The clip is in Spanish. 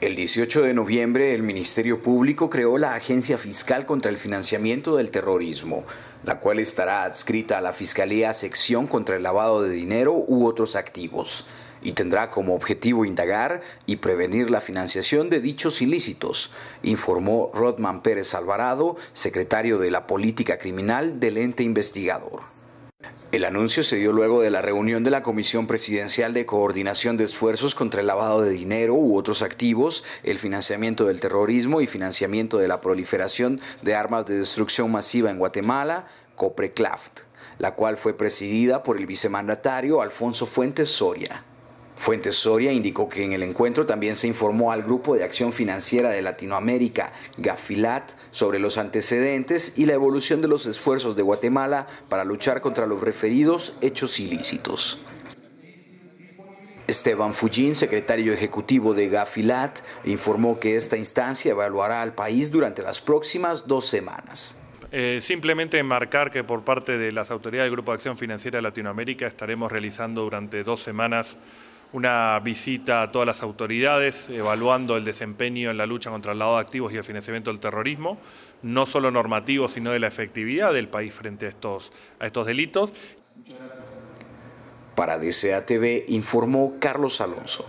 El 18 de noviembre, el Ministerio Público creó la Agencia Fiscal contra el Financiamiento del Terrorismo, la cual estará adscrita a la Fiscalía Sección contra el Lavado de Dinero u otros activos, y tendrá como objetivo indagar y prevenir la financiación de dichos ilícitos, informó Rodman Pérez Alvarado, secretario de la Política Criminal del ente investigador. El anuncio se dio luego de la reunión de la Comisión Presidencial de Coordinación de Esfuerzos contra el Lavado de Dinero u otros activos, el financiamiento del terrorismo y financiamiento de la proliferación de armas de destrucción masiva en Guatemala, COPRECLAFT, la cual fue presidida por el vicemandatario Alfonso Fuentes Soria. Fuentes Soria indicó que en el encuentro también se informó al Grupo de Acción Financiera de Latinoamérica, GAFILAT, sobre los antecedentes y la evolución de los esfuerzos de Guatemala para luchar contra los referidos hechos ilícitos. Esteban Fujín, secretario ejecutivo de Gafilat, informó que esta instancia evaluará al país durante las próximas dos semanas. Eh, simplemente marcar que por parte de las autoridades del Grupo de Acción Financiera de Latinoamérica estaremos realizando durante dos semanas una visita a todas las autoridades evaluando el desempeño en la lucha contra el lado de activos y el financiamiento del terrorismo, no solo normativo, sino de la efectividad del país frente a estos, a estos delitos. Para DCATV informó Carlos Alonso.